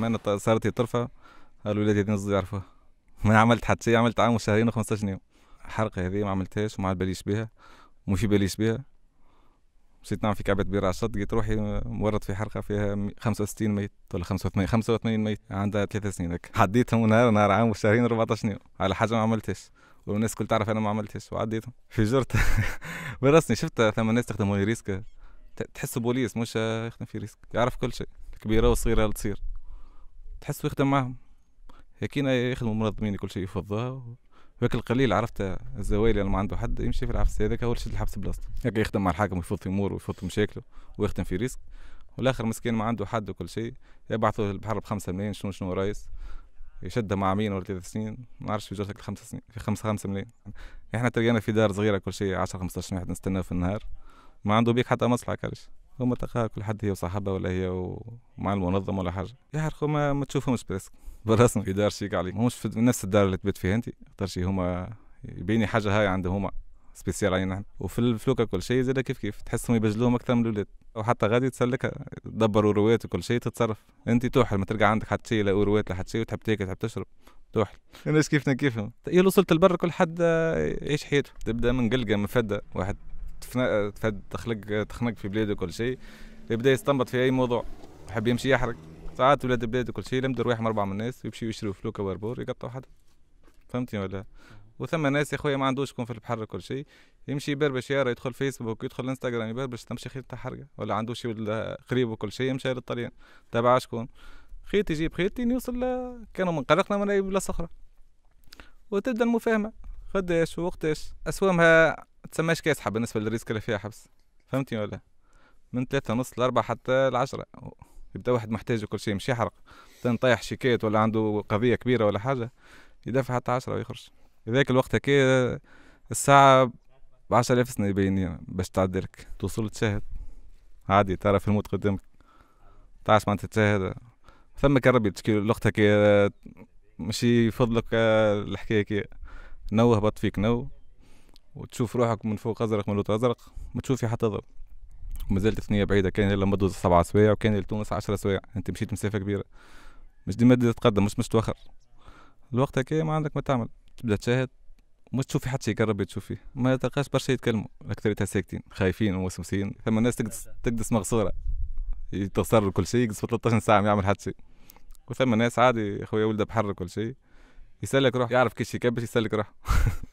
بامانه طيب صارت هي طرفه قالوا لي دي يعرفوها ما عملت حتى شيء عملت عام وشهرين و15 يوم الحرقه هذه ما عملتهاش وما باليش بها في باليش بها مشيت نعمل في كعبة بير على الشط لقيت روحي مورط في حرقة فيها 65 ميت ولا 85 85 ميت عندها ثلاثة سنين هكا عديتهم نهار نهار عام وشهرين 14 يوم على حاجة ما عملتهاش والناس كل تعرف انا ما عملتهاش وعديتهم في جرت برسني شفت ثم ناس تخدم ريسك تحس بوليس مش يخدم في ريسك يعرف كل شيء كبيرة وصغيرة تصير تحسوا يخدم معهم هكينا يخدموا منظمين كل شيء يفضها وهاك القليل عرفت الزوالي اللي ما عنده حد يمشي في الحبس هذاك هو اللي الحبس بلاصته هكا يخدم مع الحاكم ويفوت في اموره ويفوت في مشاكله ويخدم في ريسك والاخر مسكين ما عنده حد وكل شيء يبعثوا البحر بخمسة ملايين شنو شنو رايس يشدها مع عامين ولا ثلاث سنين ما عرفش في جرتك الخمس سنين في خمسة خمسة ملايين احنا تلقينا في دار صغيره كل شيء 10 15 واحد نستناو في النهار ما عنده بيك حتى مصلحه كرش هما تلقاها كل حد هي وصاحبها ولا هي ومع المنظم ولا حاجه يا خو ما, ما تشوفهمش برسك بالرسم في دار شيك عليك مش في نفس الدار اللي تبيت فيها انت خاطر شي هما يبيني حاجه هاي عندهم هما سبيسيال علينا نحن وفي الفلوكه كل شيء زاد كيف كيف تحسهم يبجلوهم اكثر من الاولاد وحتى غادي تسلكها تدبروا روات وكل شيء تتصرف انت توحل ما تلقى عندك حتى شيء لا روات لا حتى شيء وتحب تاكل تحب تشرب توحل الناس كيفنا كيفهم يا وصلت البر كل حد يعيش حياته تبدا من قلقه من فده واحد تخلق تخنق في بلاده كل شيء يبدا يستنبط في اي موضوع يحب يمشي يحرق ساعات ولاد البلاد وكل شيء لمدوا يروح اربعه من الناس ويمشيو يشروا فلوكه وربور يقطعوا حدا فهمتني ولا وثم ناس يا خويا ما عندوش يكون في البحر كل شيء يمشي يبربش يارا يدخل فيسبوك يدخل انستغرام يبربش تمشي خير تاع حرقه ولا عنده شيء قريب وكل شيء يمشي للطليان تبع شكون خيط يجيب خيط يوصل ل... كانوا من قلقنا من بلاصه صخره وتبدا المفاهمه قداش وقتاش اسوامها تسماش كاسحه بالنسبه للريسك اللي فيها حبس فهمتني ولا من ثلاثة ونص لأربعة حتى العشرة يبدا واحد محتاج وكل شيء مش يحرق تنطيح شيكات ولا عنده قضيه كبيره ولا حاجه يدفع حتى عشرة ويخرج ذاك الوقت هكا الساعه ب 10000 سنه يبين باش تعدي لك توصل تشاهد عادي ترى في الموت قدامك تعرف معناتها تشاهد ثم كربي تشكي الوقت هكا مش يفضلك آه، الحكايه كي نو هبط فيك نو وتشوف روحك من فوق ازرق من لوطه ازرق ما تشوفي حتى حتى وما ومازالت الثنيه بعيده كان الا مدوز سبعة سوايع وكان لتونس عشرة سوايع انت مشيت مسافه كبيره مش ديما تتقدم مش مش توخر الوقت هكا ما عندك ما تعمل تبدا تشاهد مش تشوفي حد شي قرب تشوفي ما تلقاش برشا يتكلموا اكثريتها ساكتين خايفين وموسوسين ثم ناس تقدس تقدس مغصوره يتغصر كل شيء يقدس 13 ساعه ما يعمل حد شيء وثم ناس عادي خويا ولده بحر كل شيء يسلك روح يعرف كيش يكبش يسلك روح